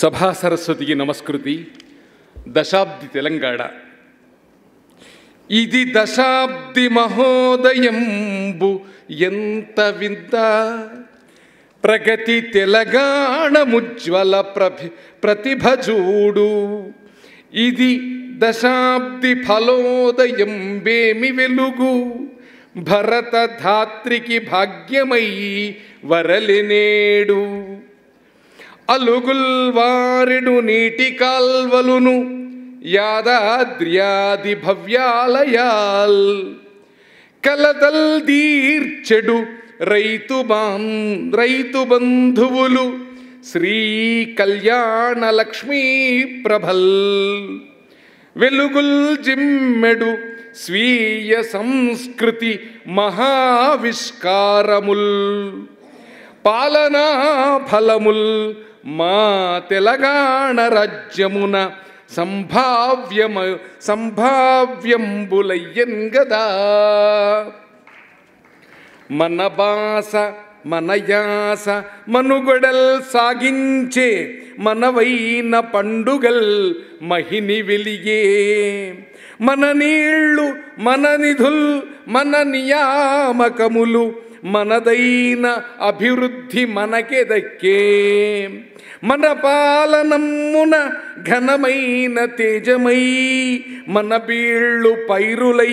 సభా సరస్వతికి నమస్కృతి దశాబ్ది తెలంగాణ ఇది దశాబ్ది మహోదయంబు ఎంత వింత ప్రగతి తెలంగాణ ముజ్వల ప్రభి ప్రతిభ చూడు ఇది దశాబ్ది ఫలోదయం బేమి వెలుగు భరతధాత్రికి భాగ్యమయ్యి వరలినేడు అలుగుల్వారిడు నీటి కాల్వలును యాదాద్ర్యాది భవ్యాలయాల్ కలదల్ దీర్చెడు రైతు బాం రైతు బంధువులు శ్రీ కళ్యాణ లక్ష్మీ ప్రభల్ వెలుగుల్ జిమ్మెడు స్వీయ సంస్కృతి మహావిష్కారముల్ పాలనా ఫలముల్ మా తెలంగాణ రాజ్యమున సంభావ్యమ సంభావ్యంబులయ్యన్ గదా మన బాస మన యాస మనుగడల్ సాగించే మనవైన పండుగల్ మహిని వెలిగే మన నీళ్ళు మన నిధుల్ మన నియామకములు మనదైన అభివృద్ధి మనకే దక్కే మన పాలనమ్మున ఘనమైన తేజమై మన బీళ్ళు పైరులై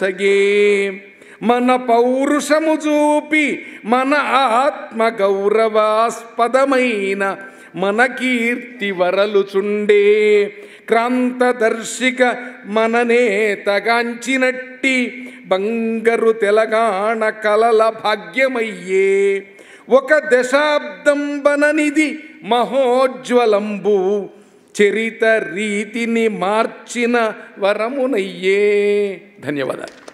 సగే మన పౌరుషము చూపి మన ఆత్మ గౌరవాస్పదమైన మన కీర్తి వరలుచుండే క్రాంతదర్శిక మననేతగాంచినట్టి బంగరు తెలంగాణ కలల భాగ్యమయ్యే ఒక దశాబ్దంబననిది మహోజ్వలంబు చరిత రీతిని మార్చిన వరమునయ్యే ధన్యవాదాలు